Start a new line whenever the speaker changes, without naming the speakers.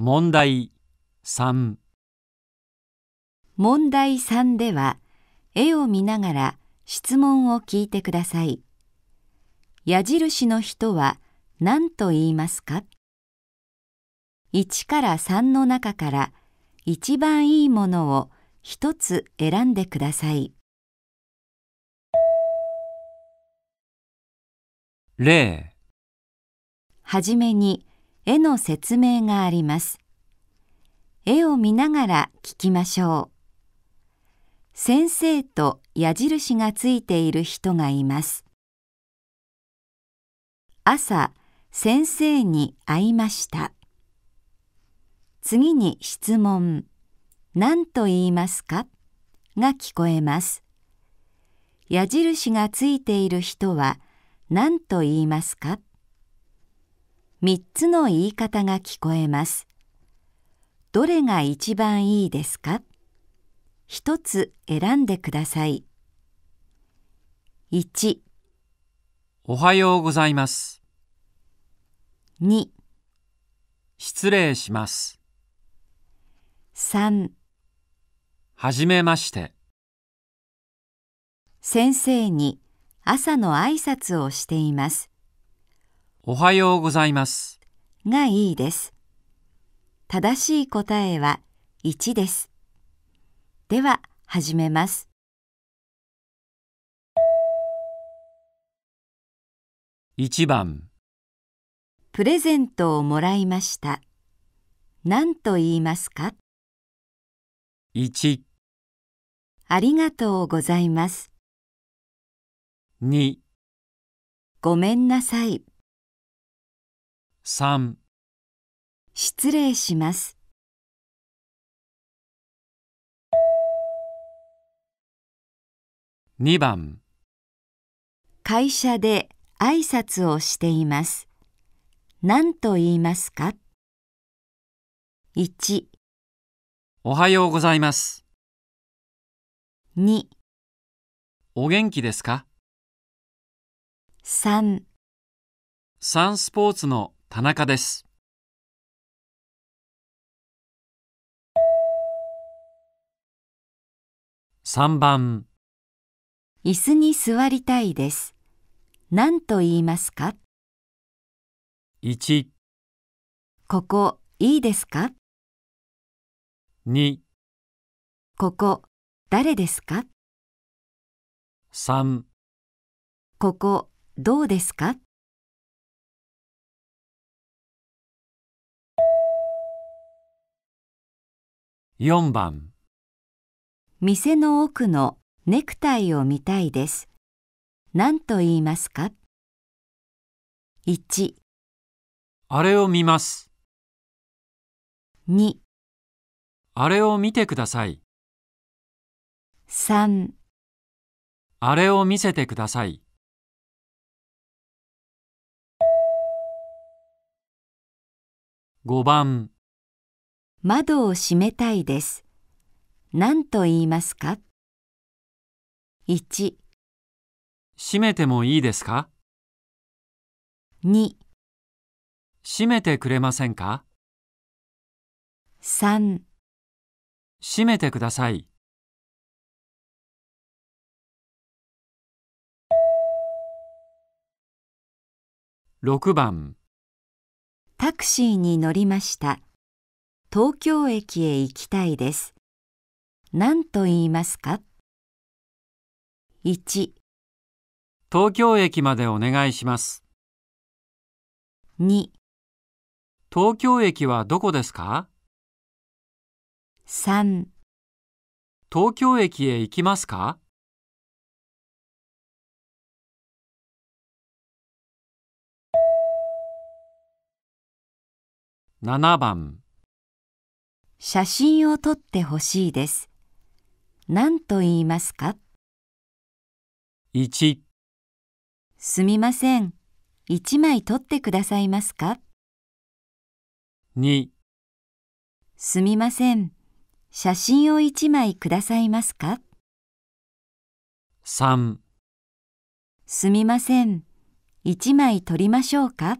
問題3問題3では絵を見ながら質問を聞いてください矢印の人は何と言いますか1から3の中から一番いいものを一つ選んでください例はじめに絵の説明があります。絵を見ながら聞きましょう。先生と矢印がついている人がいます。朝、先生に会いました。次に質問。何と言いますかが聞こえます。矢印がついている人は何と言いますか3つの言い方が聞こえます。どれが一番いいですか ?1 つ選んでください。1おはようございます。2失礼します。3はじめまして。先生に朝の挨拶をしています。おはようございます。がいいです。正しい答えは1です。では、始めます。
1番
プレゼントをもらいました。何と言いますか ?1 ありがとうございます。2ごめんなさい。3失礼します。2番会社で挨拶をしています。何と言いますか ?1
おはようございます。2お元気ですか 3, 3スポーツの田中です。3
番椅子に座りたいです。何と言いますか ?1 ここいいです
か ?2 ここ誰ですか3ここどうですか4番
店の奥のネクタイを見たいです。何と言いますか ?1
あれを見ます。2あれを見てください。3あれを見せてください。
5番窓を閉めたいです。何と言いますか ?1
閉めてもいいですか2閉めてくれませんか3閉めてください。
6番タクシーに乗りました。東京駅へ行きたいです。何と言いますか ?1
東京駅までお願いします。2東京駅はどこですか ?3 東京駅へ行きますか7番
写真を撮ってほしいです。何と言いますか ?1 すみません。1枚撮ってくださいますか ?2 すみません。写真を1枚くださいますか3すみません。1
枚撮りましょうか